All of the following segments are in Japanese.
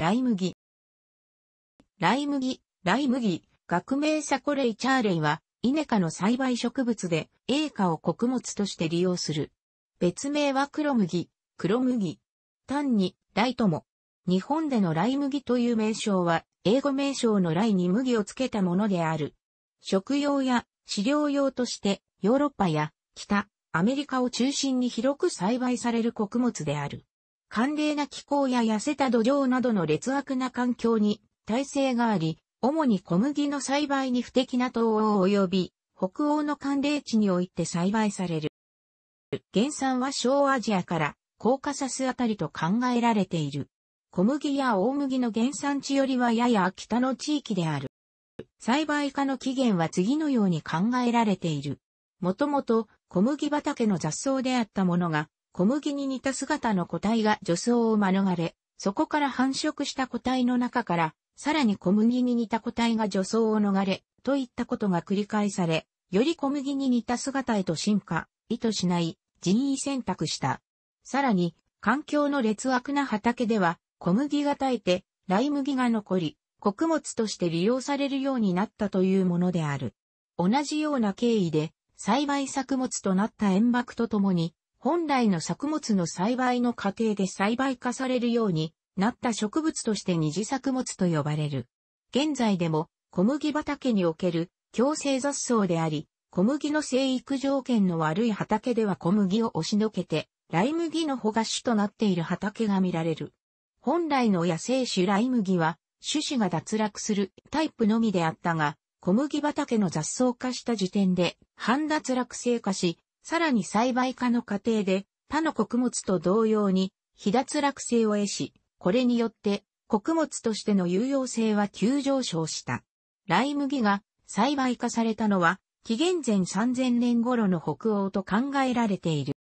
ライ麦。ライ麦、ライ麦、学名サコレイチャーレイは、イネ科の栽培植物で、栄花を穀物として利用する。別名は黒麦、黒麦。単に、ライとも。日本でのライ麦という名称は、英語名称のライに麦をつけたものである。食用や飼料用として、ヨーロッパや北、アメリカを中心に広く栽培される穀物である。寒冷な気候や痩せた土壌などの劣悪な環境に耐性があり、主に小麦の栽培に不適な東欧及び北欧の寒冷地において栽培される。原産は小アジアからコーカサスあたりと考えられている。小麦や大麦の原産地よりはやや北の地域である。栽培化の起源は次のように考えられている。もともと小麦畑の雑草であったものが小麦に似た姿の個体が除草を免れ、そこから繁殖した個体の中から、さらに小麦に似た個体が除草を逃れ、といったことが繰り返され、より小麦に似た姿へと進化、意図しない、人為選択した。さらに、環境の劣悪な畑では、小麦が耐えて、ライ麦が残り、穀物として利用されるようになったというものである。同じような経緯で、栽培作物となった塩爆とともに、本来の作物の栽培の過程で栽培化されるようになった植物として二次作物と呼ばれる。現在でも小麦畑における強制雑草であり、小麦の生育条件の悪い畑では小麦を押しのけて、ライ麦の穂が種となっている畑が見られる。本来の野生種ライ麦は、種子が脱落するタイプのみであったが、小麦畑の雑草化した時点で、半脱落性化し、さらに栽培化の過程で他の穀物と同様に非脱落性を得し、これによって穀物としての有用性は急上昇した。ライ麦が栽培化されたのは紀元前3000年頃の北欧と考えられている。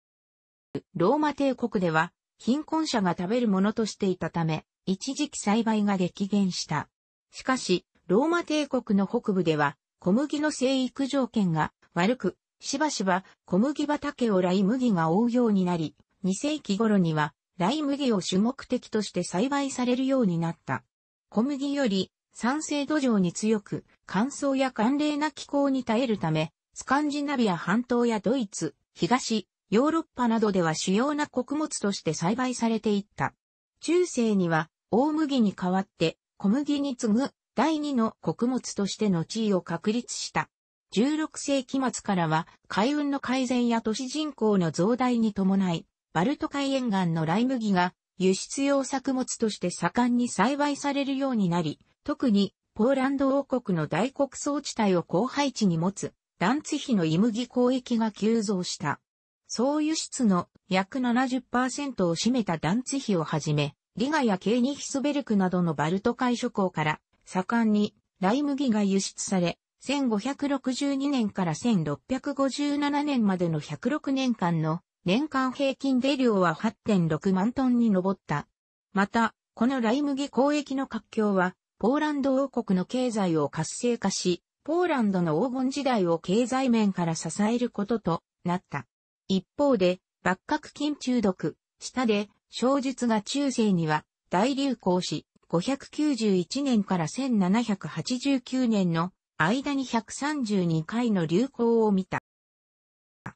ローマ帝国では貧困者が食べるものとしていたため、一時期栽培が激減した。しかし、ローマ帝国の北部では小麦の生育条件が悪く、しばしば小麦畑をライ麦が覆うようになり、2世紀頃にはライ麦を主目的として栽培されるようになった。小麦より酸性土壌に強く、乾燥や寒冷な気候に耐えるため、スカンジナビア半島やドイツ、東、ヨーロッパなどでは主要な穀物として栽培されていった。中世には大麦に代わって小麦に次ぐ第二の穀物としての地位を確立した。16世紀末からは海運の改善や都市人口の増大に伴い、バルト海沿岸のライ麦が輸出用作物として盛んに栽培されるようになり、特にポーランド王国の大国倉地帯を後配地に持つダンツヒのイ麦交易が急増した。総輸出の約70%を占めたダンツヒをはじめ、リガやケーニヒスベルクなどのバルト海諸港から盛んにライ麦が輸出され、1562年から1657年までの106年間の年間平均出量は8.6万トンに上った。また、このライ麦交易の活況は、ポーランド王国の経済を活性化し、ポーランドの黄金時代を経済面から支えることとなった。一方で、幕閣金中毒、下で、小術が中世には大流行し、591年から1789年の間に132回の流行を見た。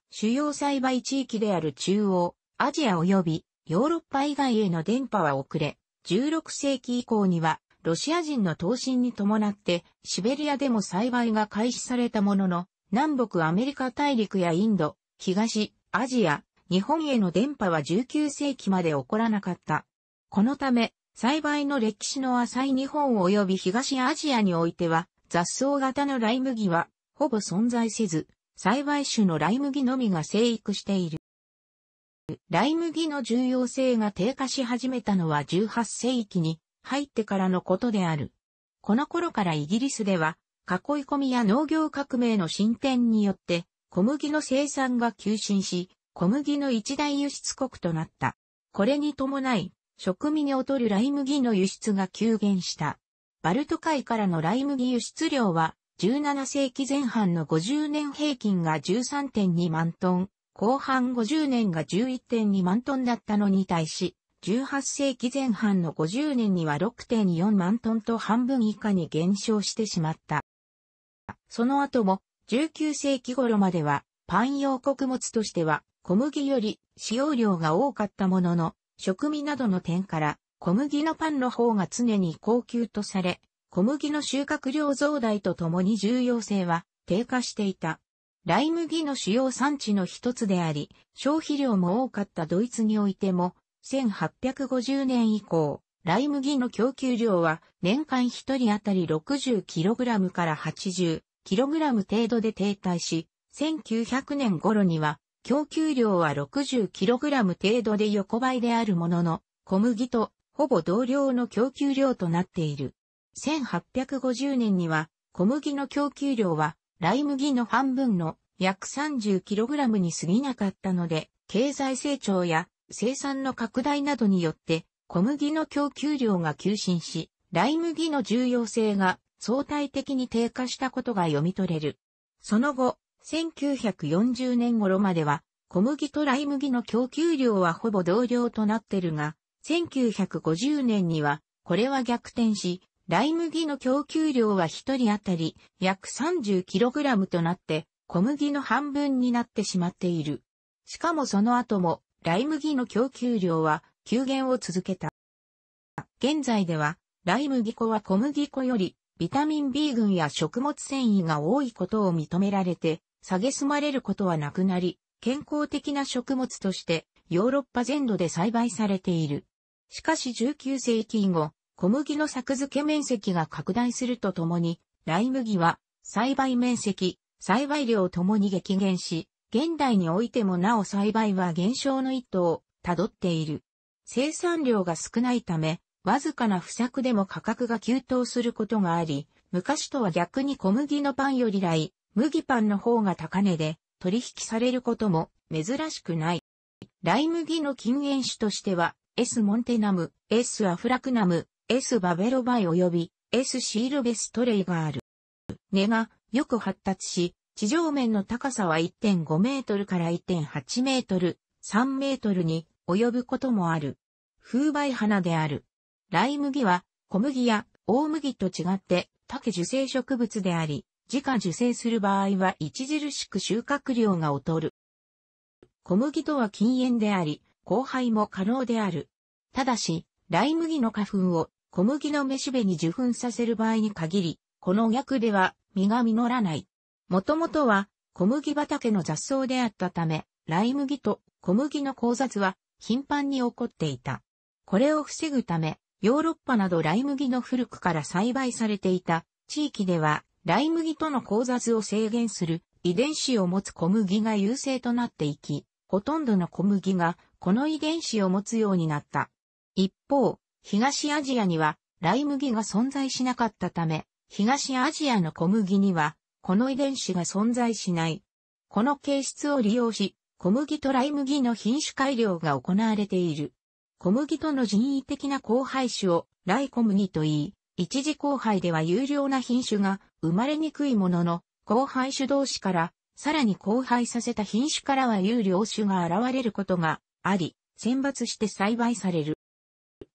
主要栽培地域である中央、アジア及びヨーロッパ以外への電波は遅れ、16世紀以降にはロシア人の闘神に伴ってシベリアでも栽培が開始されたものの、南北アメリカ大陸やインド、東、アジア、日本への電波は19世紀まで起こらなかった。このため、栽培の歴史の浅い日本及び東アジアにおいては、雑草型のライ麦は、ほぼ存在せず、栽培種のライ麦のみが生育している。ライ麦の重要性が低下し始めたのは18世紀に入ってからのことである。この頃からイギリスでは、囲い込みや農業革命の進展によって、小麦の生産が急進し、小麦の一大輸出国となった。これに伴い、食味に劣るライ麦の輸出が急減した。バルト海からのライ麦輸出量は、17世紀前半の50年平均が13.2万トン、後半50年が11.2万トンだったのに対し、18世紀前半の50年には6.4万トンと半分以下に減少してしまった。その後も19世紀頃まではパン用穀物としては小麦より使用量が多かったものの、食味などの点から小麦のパンの方が常に高級とされ、小麦の収穫量増大とともに重要性は低下していた。ライ麦の主要産地の一つであり、消費量も多かったドイツにおいても、1850年以降、ライ麦の供給量は年間1人当たり 60kg から 80kg 程度で停滞し、1900年頃には供給量は 60kg 程度で横ばいであるものの、小麦とほぼ同量の供給量となっている。1850年には小麦の供給量はライ麦の半分の約 30kg に過ぎなかったので、経済成長や生産の拡大などによって小麦の供給量が急進し、ライ麦の重要性が相対的に低下したことが読み取れる。その後、1940年頃までは小麦とライ麦の供給量はほぼ同量となってるが、1950年には、これは逆転し、ライ麦の供給量は1人当たり約 30kg となって、小麦の半分になってしまっている。しかもその後も、ライ麦の供給量は急減を続けた。現在では、ライ麦粉は小麦粉よりビタミン B 群や食物繊維が多いことを認められて、下げすまれることはなくなり、健康的な食物としてヨーロッパ全土で栽培されている。しかし19世紀以後、小麦の作付け面積が拡大するとともに、ライ麦は栽培面積、栽培量ともに激減し、現代においてもなお栽培は減少の一途をたどっている。生産量が少ないため、わずかな不作でも価格が急騰することがあり、昔とは逆に小麦のパンより来、麦パンの方が高値で取引されることも珍しくない。イ麦の禁煙種としては S モンテナム、S アフラクナム、S バベロバイ及び S シールベストレイがある。根がよく発達し、地上面の高さは1.5メートルから1.8メートル、3メートルに及ぶこともある。風媒花である。ライ麦は小麦や大麦と違って竹受精植物であり、自家受精する場合は著しく収穫量が劣る。小麦とは禁煙であり、交配も可能である。ただし、ライ麦の花粉を小麦の雌しべに受粉させる場合に限り、この逆では実が実らない。もともとは小麦畑の雑草であったため、ライ麦と小麦の交雑は頻繁に起こっていた。これを防ぐため、ヨーロッパなどライ麦の古くから栽培されていた地域では、ライ麦との交雑を制限する遺伝子を持つ小麦が優勢となっていき、ほとんどの小麦がこの遺伝子を持つようになった。一方、東アジアにはライ麦が存在しなかったため、東アジアの小麦には、この遺伝子が存在しない。この形質を利用し、小麦とライ麦の品種改良が行われている。小麦との人為的な交配種をライ小麦と言い、一次交配では有料な品種が生まれにくいものの、交配種同士から、さらに交配させた品種からは有料種が現れることがあり、選抜して栽培される。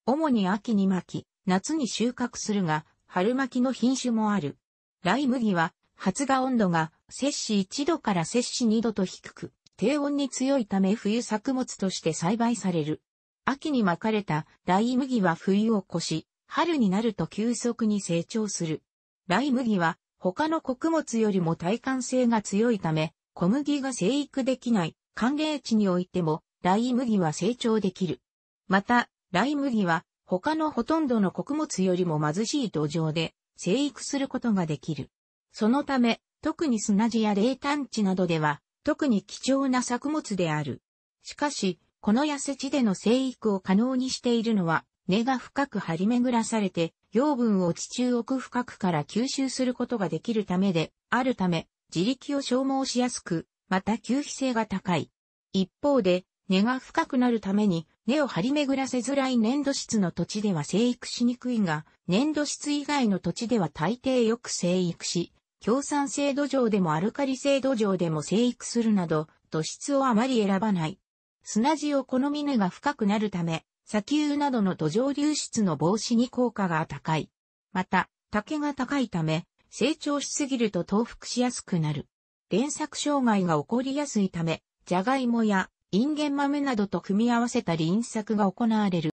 主に秋に巻き、夏に収穫するが、春巻きの品種もある。ライ麦は、発芽温度が摂氏1度から摂氏2度と低く、低温に強いため冬作物として栽培される。秋に巻かれたライ麦は冬を越し、春になると急速に成長する。ライ麦は他の穀物よりも耐寒性が強いため、小麦が生育できない寒冷地においてもライ麦は成長できる。また、ライ麦は他のほとんどの穀物よりも貧しい土壌で生育することができる。そのため、特に砂地や冷淡地などでは、特に貴重な作物である。しかし、この痩せ地での生育を可能にしているのは、根が深く張り巡らされて、養分を地中奥深くから吸収することができるためで、あるため、自力を消耗しやすく、また吸肥性が高い。一方で、根が深くなるために根を張り巡らせづらい粘土質の土地では生育しにくいが、粘土質以外の土地では大抵よく生育し、強酸性土壌でもアルカリ性土壌でも生育するなど、土質をあまり選ばない。砂地を好み根が深くなるため、砂丘などの土壌流出の防止に効果が高い。また、竹が高いため、成長しすぎると倒伏しやすくなる。連作障害が起こりやすいため、ジャガイモやインゲン豆などと組み合わせた輪作が行われる。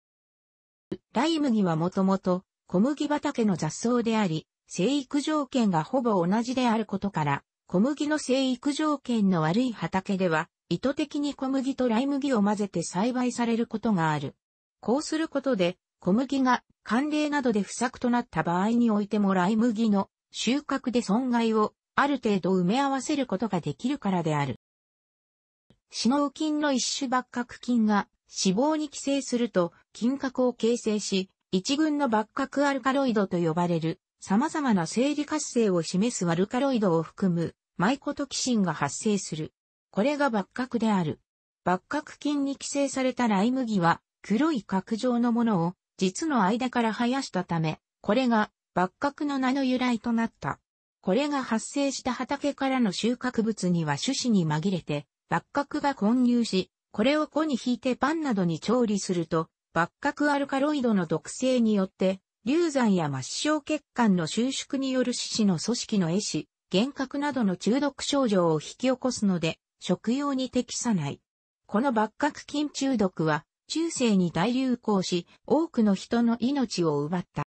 ライ麦はもともと小麦畑の雑草であり、生育条件がほぼ同じであることから、小麦の生育条件の悪い畑では、意図的に小麦とライ麦を混ぜて栽培されることがある。こうすることで、小麦が寒冷などで不作となった場合においてもライ麦の収穫で損害をある程度埋め合わせることができるからである。死亡菌の一種バック菌が脂肪に寄生すると菌核を形成し、一群のバック。アルカロイドと呼ばれる様々な生理活性を示すアルカロイドを含むマイコトキシンが発生する。これがバックである。バック菌に寄生されたライ麦は黒い角状のものを実の間から生やしたため、これがバックの名の由来となった。これが発生した畑からの収穫物には種子に紛れて八角が混入し、これを粉に引いてパンなどに調理すると、八角アルカロイドの毒性によって、流産や末梢血管の収縮による死死の組織の壊死、幻覚などの中毒症状を引き起こすので、食用に適さない。この八角菌中毒は、中世に大流行し、多くの人の命を奪った。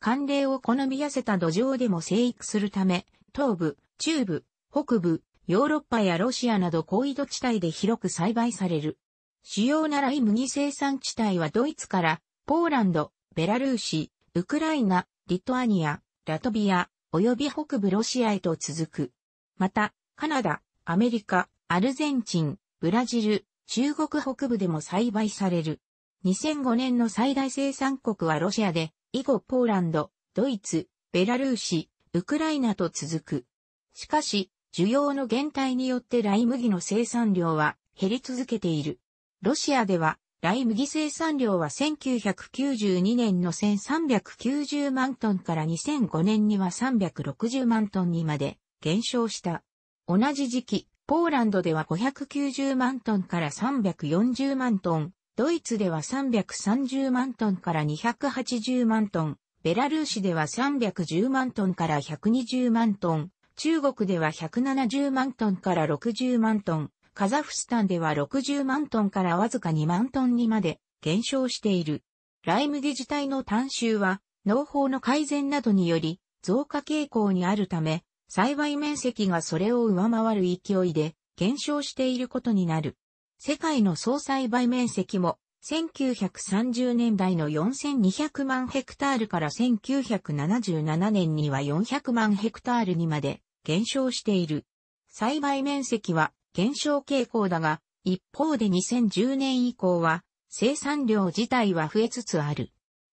寒冷を好み痩せた土壌でも生育するため、東部、中部、北部、ヨーロッパやロシアなど高緯度地帯で広く栽培される。主要なライ麦生産地帯はドイツから、ポーランド、ベラルーシ、ウクライナ、リトアニア、ラトビア、及び北部ロシアへと続く。また、カナダ、アメリカ、アルゼンチン、ブラジル、中国北部でも栽培される。2005年の最大生産国はロシアで、以後ポーランド、ドイツ、ベラルーシ、ウクライナと続く。しかし、需要の減退によってライ麦の生産量は減り続けている。ロシアでは、ライ麦生産量は1992年の1390万トンから2005年には360万トンにまで減少した。同じ時期、ポーランドでは590万トンから340万トン、ドイツでは330万トンから280万トン、ベラルーシでは310万トンから120万トン、中国では170万トンから60万トン、カザフスタンでは60万トンからわずか2万トンにまで減少している。ライ麦自体の単収は農法の改善などにより増加傾向にあるため、栽培面積がそれを上回る勢いで減少していることになる。世界の総栽培面積も1930年代の4200万ヘクタールから1977年には400万ヘクタールにまで減少している。栽培面積は減少傾向だが、一方で2010年以降は生産量自体は増えつつある。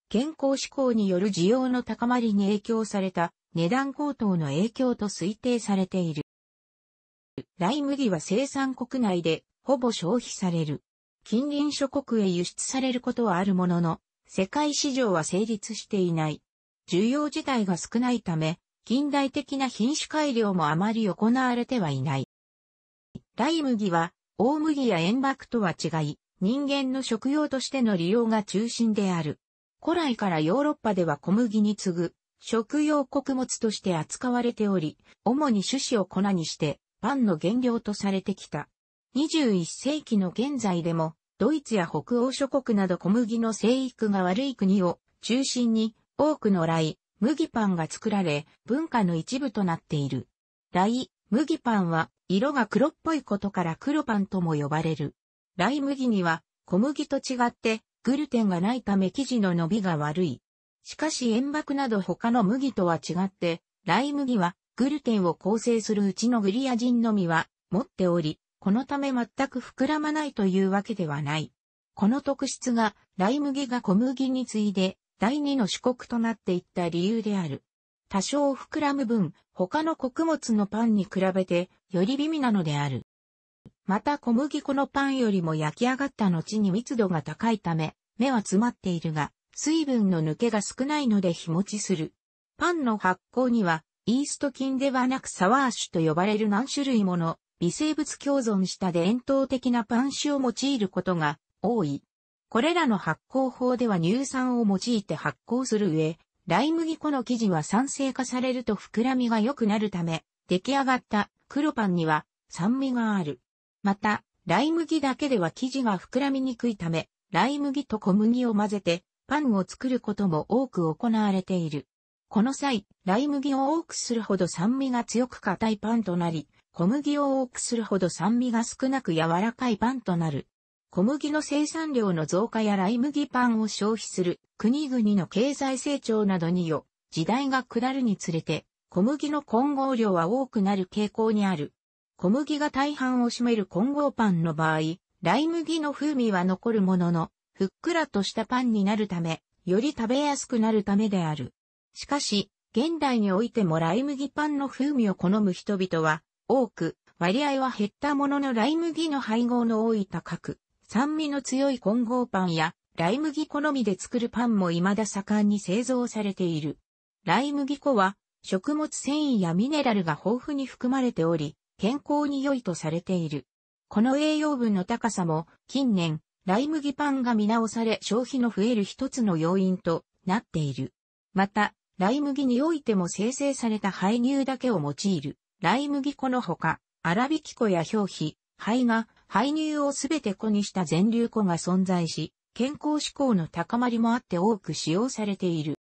健康志向による需要の高まりに影響された値段高騰の影響と推定されている。ライ麦は生産国内でほぼ消費される。近隣諸国へ輸出されることはあるものの、世界市場は成立していない。需要自体が少ないため、近代的な品種改良もあまり行われてはいない。大麦は、大麦や塩麦とは違い、人間の食用としての利用が中心である。古来からヨーロッパでは小麦に次ぐ、食用穀物として扱われており、主に種子を粉にして、パンの原料とされてきた。21世紀の現在でも、ドイツや北欧諸国など小麦の生育が悪い国を中心に、多くの来、麦パンが作られ、文化の一部となっている。大麦パンは、色が黒っぽいことから黒パンとも呼ばれる。イ麦には、小麦と違って、グルテンがないため生地の伸びが悪い。しかし塩爆など他の麦とは違って、ライ麦はグルテンを構成するうちのグリア人のみは持っており、このため全く膨らまないというわけではない。この特質が、ライ麦が小麦に次いで第二の主国となっていった理由である。多少膨らむ分、他の穀物のパンに比べて、より微味なのである。また小麦粉のパンよりも焼き上がった後に密度が高いため、目は詰まっているが、水分の抜けが少ないので日持ちする。パンの発酵には、イースト菌ではなくサワー種と呼ばれる何種類もの微生物共存した伝統的なパン種を用いることが多い。これらの発酵法では乳酸を用いて発酵する上、ライ麦粉の生地は酸性化されると膨らみが良くなるため、出来上がった黒パンには酸味がある。また、ライ麦だけでは生地が膨らみにくいため、ライ麦と小麦を混ぜてパンを作ることも多く行われている。この際、ライ麦を多くするほど酸味が強く硬いパンとなり、小麦を多くするほど酸味が少なく柔らかいパンとなる。小麦の生産量の増加やライ麦パンを消費する国々の経済成長などによ、時代が下るにつれて、小麦の混合量は多くなる傾向にある。小麦が大半を占める混合パンの場合、ライ麦の風味は残るものの、ふっくらとしたパンになるため、より食べやすくなるためである。しかし、現代においてもライ麦パンの風味を好む人々は多く、割合は減ったもののライ麦の配合の多い高く、酸味の強い混合パンや、ライ麦好みで作るパンも未だ盛んに製造されている。ライ麦粉は、食物繊維やミネラルが豊富に含まれており、健康に良いとされている。この栄養分の高さも、近年、ライ麦パンが見直され消費の増える一つの要因となっている。また、ライ麦においても生成された胚乳だけを用いる、ライ麦粉のほか、粗挽き粉や表皮、胚芽、排乳をすべて子にした全粒粉が存在し、健康志向の高まりもあって多く使用されている。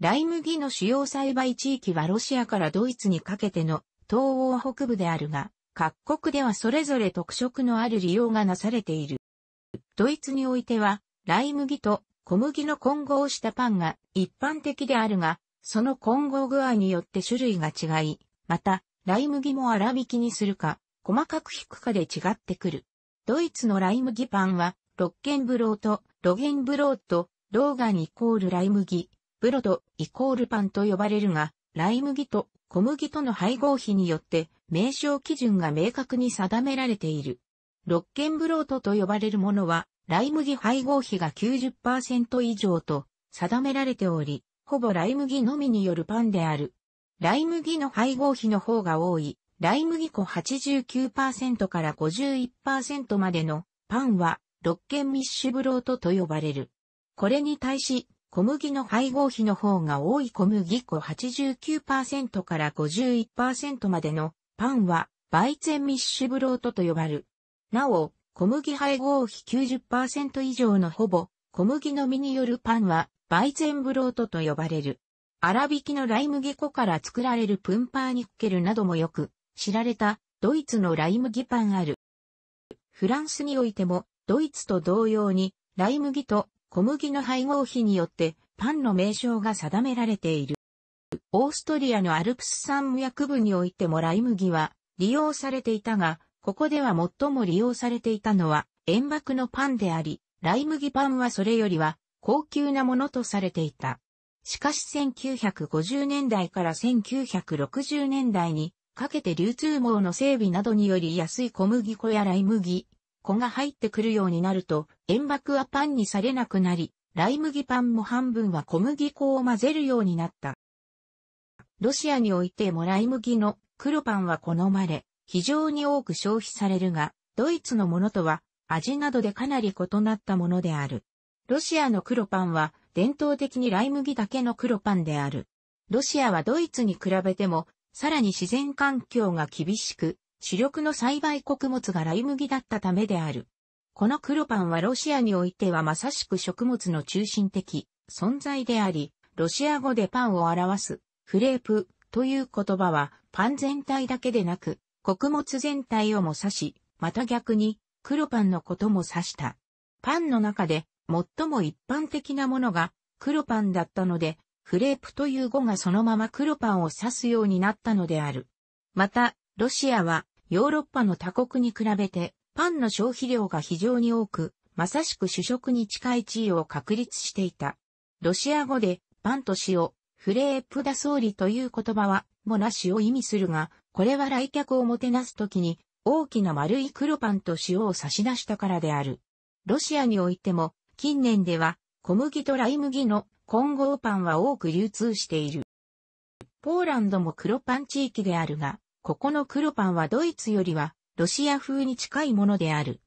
ライ麦の主要栽培地域はロシアからドイツにかけての東欧北部であるが、各国ではそれぞれ特色のある利用がなされている。ドイツにおいては、ライ麦と小麦の混合したパンが一般的であるが、その混合具合によって種類が違い、また、ライ麦も粗挽きにするか、細かく引くかで違ってくる。ドイツのライ麦パンは、ロッケンブローと、ロゲンブローと、ローガンイコールライ麦、ブロドイコールパンと呼ばれるが、ライ麦と小麦との配合比によって、名称基準が明確に定められている。ロッケンブロートと呼ばれるものは、ライ麦配合比が90%以上と定められており、ほぼライ麦のみによるパンである。ライ麦の配合比の方が多い、ライ麦粉89%から51%までのパンはロッケンミッシュブロートと呼ばれる。これに対し、小麦の配合比の方が多い小麦粉89%から51%までのパンはバイツェンミッシュブロートと呼ばれる。なお、小麦配合比90%以上のほぼ小麦の実によるパンはバイツェンブロートと呼ばれる。粗挽きのライ麦粉から作られるプンパーニッケルなどもよく知られたドイツのライ麦パンある。フランスにおいてもドイツと同様にライ麦と小麦の配合比によってパンの名称が定められている。オーストリアのアルプス山脈部においてもライ麦は利用されていたが、ここでは最も利用されていたのは塩爆のパンであり、ライ麦パンはそれよりは高級なものとされていた。しかし1950年代から1960年代にかけて流通網の整備などにより安い小麦粉やライ麦粉が入ってくるようになると、塩爆はパンにされなくなり、ライ麦パンも半分は小麦粉を混ぜるようになった。ロシアにおいてもライ麦の黒パンは好まれ、非常に多く消費されるが、ドイツのものとは味などでかなり異なったものである。ロシアの黒パンは伝統的にライ麦だけの黒パンである。ロシアはドイツに比べてもさらに自然環境が厳しく、主力の栽培穀物がライ麦だったためである。この黒パンはロシアにおいてはまさしく食物の中心的存在であり、ロシア語でパンを表すフレープという言葉はパン全体だけでなく穀物全体をも指し、また逆に黒パンのことも指した。パンの中で最も一般的なものが黒パンだったのでフレープという語がそのまま黒パンを指すようになったのである。また、ロシアはヨーロッパの他国に比べてパンの消費量が非常に多く、まさしく主食に近い地位を確立していた。ロシア語でパンと塩、フレープだ総理という言葉は、もなしを意味するが、これは来客をもてなすときに、大きな丸い黒パンと塩を差し出したからである。ロシアにおいても、近年では、小麦とライ麦の混合パンは多く流通している。ポーランドも黒パン地域であるが、ここの黒パンはドイツよりはロシア風に近いものである。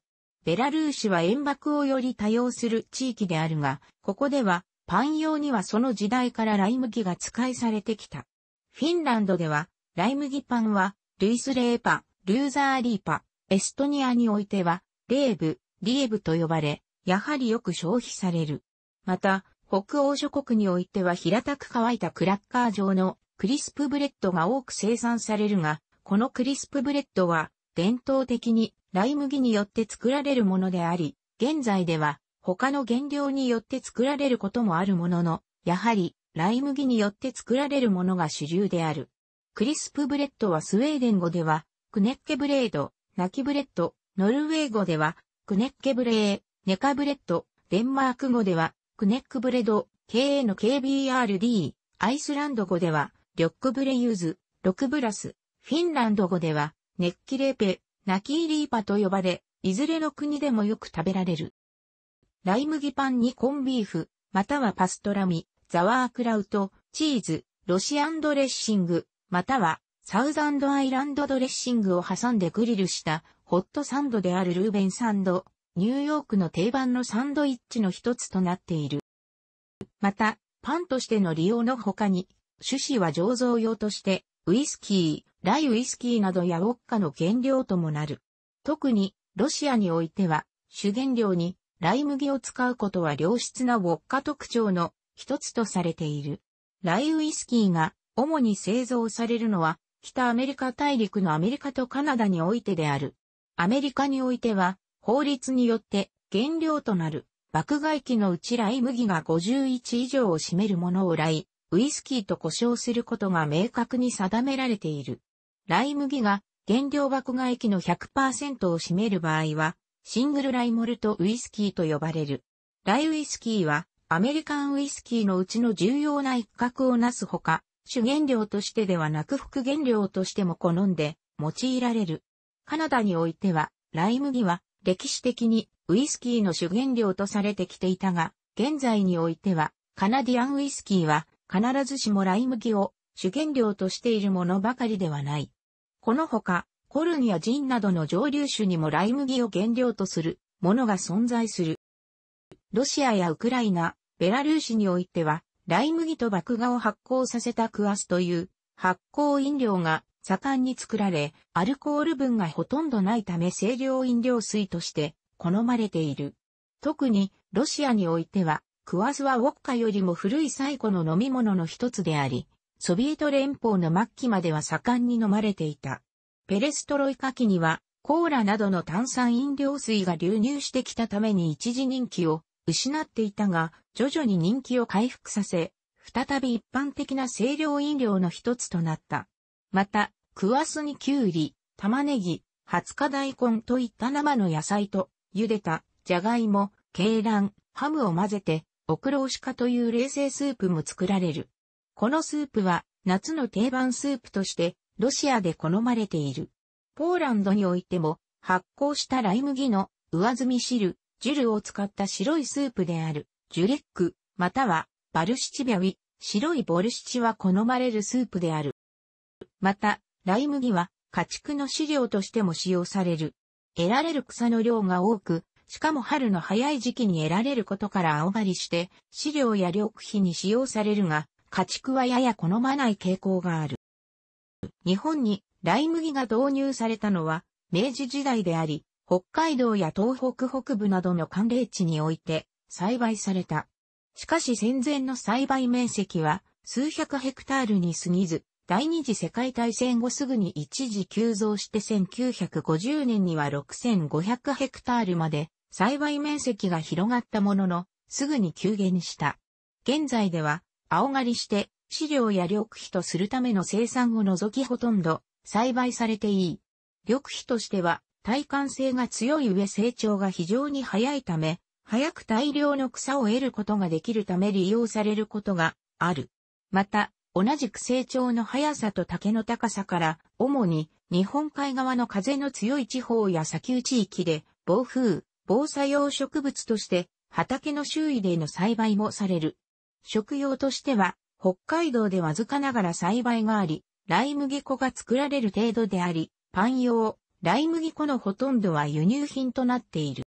ベラルーシは塩爆をより多用する地域であるが、ここではパン用にはその時代からライ麦が使いされてきた。フィンランドではライ麦パンはルイスレーパ、ルーザーリーパ、エストニアにおいてはレーブ、リエブと呼ばれ、やはりよく消費される。また、北欧諸国においては平たく乾いたクラッカー状のクリスプブレッドが多く生産されるが、このクリスプブレッドは伝統的にライ麦によって作られるものであり、現在では他の原料によって作られることもあるものの、やはりライ麦によって作られるものが主流である。クリスプブレッドはスウェーデン語では、クネッケブレード、ナキブレッド、ノルウェー語では、クネッケブレー、ネカブレッド、デンマーク語では、クネックブレド、KA の KBRD、アイスランド語では、リョックブレユーズ、ロクブラス、フィンランド語では、ネッキレーペ、ナキーリーパと呼ばれ、いずれの国でもよく食べられる。ライ麦パンにコンビーフ、またはパストラミ、ザワークラウト、チーズ、ロシアンドレッシング、またはサウザンドアイランドドレッシングを挟んでグリルしたホットサンドであるルーベンサンド、ニューヨークの定番のサンドイッチの一つとなっている。また、パンとしての利用の他に、種子は醸造用として、ウイスキー、ライウイスキーなどやウォッカの原料ともなる。特に、ロシアにおいては、主原料に、ライ麦を使うことは良質なウォッカ特徴の一つとされている。ライウイスキーが主に製造されるのは北アメリカ大陸のアメリカとカナダにおいてである。アメリカにおいては法律によって原料となる爆外機のうちライ麦が51以上を占めるものをライ、ウイスキーと呼称することが明確に定められている。ライ麦が原料爆外機の100%を占める場合は、シングルライモルトウイスキーと呼ばれる。ライウイスキーは、アメリカンウイスキーのうちの重要な一角をなすほか、主原料としてではなく副原料としても好んで用いられる。カナダにおいては、ライ麦は歴史的にウイスキーの主原料とされてきていたが、現在においては、カナディアンウイスキーは必ずしもライ麦を主原料としているものばかりではない。このほか、コルンやジンなどの蒸留酒にもライ麦を原料とするものが存在する。ロシアやウクライナ、ベラルーシにおいては、ライ麦と麦芽を発酵させたクアスという発酵飲料が盛んに作られ、アルコール分がほとんどないため清涼飲料水として好まれている。特にロシアにおいては、クワズはウォッカよりも古い最古の飲み物の一つであり、ソビエト連邦の末期までは盛んに飲まれていた。ペレストロイカ期には、コーラなどの炭酸飲料水が流入してきたために一時人気を失っていたが、徐々に人気を回復させ、再び一般的な清涼飲料の一つとなった。また、クワスにキュウリ、玉ねぎ、カダイ大根といった生の野菜と、茹でた、じゃがいも、鶏卵、ハムを混ぜて、オクロウシカという冷製スープも作られる。このスープは、夏の定番スープとして、ロシアで好まれている。ポーランドにおいても、発酵したライ麦の上澄み汁、ジュルを使った白いスープである、ジュレック、または、バルシチビャウィ、白いボルシチは好まれるスープである。また、ライ麦は家畜の飼料としても使用される。得られる草の量が多く、しかも春の早い時期に得られることから青刈りして、飼料や緑肥に使用されるが、家畜はやや好まない傾向がある。日本にライ麦が導入されたのは、明治時代であり、北海道や東北北部などの寒冷地において栽培された。しかし戦前の栽培面積は数百ヘクタールに過ぎず、第二次世界大戦後すぐに一時急増して1950年には6500ヘクタールまで栽培面積が広がったものの、すぐに急減した。現在では、青狩りして、飼料や緑肥とするための生産を除きほとんど栽培されていい。緑肥としては、体幹性が強い上成長が非常に早いため、早く大量の草を得ることができるため利用されることがある。また、同じく成長の速さと竹の高さから、主に日本海側の風の強い地方や砂丘地域で、暴風、防災用植物として、畑の周囲での栽培もされる。食用としては、北海道でわずかながら栽培があり、ライ麦粉が作られる程度であり、パン用、ライ麦粉のほとんどは輸入品となっている。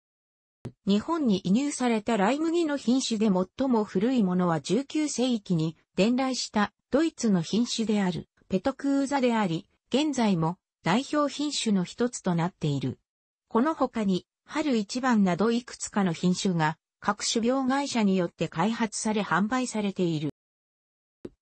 日本に輸入されたライ麦の品種で最も古いものは19世紀に伝来したドイツの品種であるペトクーザであり、現在も代表品種の一つとなっている。この他に、春一番などいくつかの品種が各種病会社によって開発され販売されている。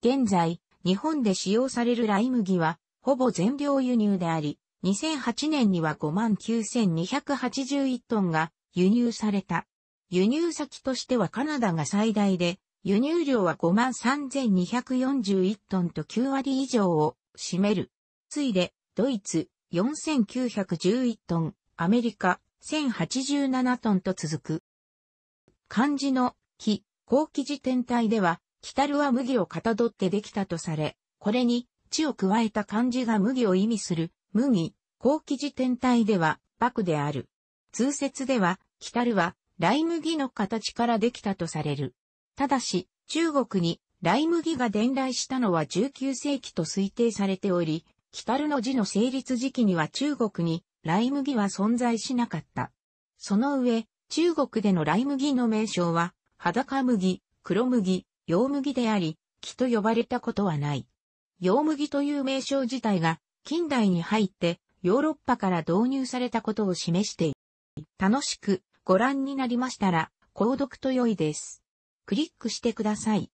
現在、日本で使用されるライ麦は、ほぼ全量輸入であり、2008年には59,281トンが輸入された。輸入先としてはカナダが最大で輸入量は53,241トンと9割以上を占める。ついで、ドイツ4911トン、アメリカ1087トンと続く。漢字の木、後期時点体では、北るは麦をかたどってできたとされ、これに、地を加えた漢字が麦を意味する、麦、後期時点体では、麦である。通説では、北るは、ライ麦の形からできたとされる。ただし、中国にイ麦が伝来したのは19世紀と推定されており、タるの字の成立時期には中国にイ麦は存在しなかった。その上、中国でのイ麦の名称は、裸麦、黒麦、洋麦であり、木と呼ばれたことはない。洋麦という名称自体が近代に入ってヨーロッパから導入されたことを示している。楽しくご覧になりましたら、購読と良いです。クリックしてください。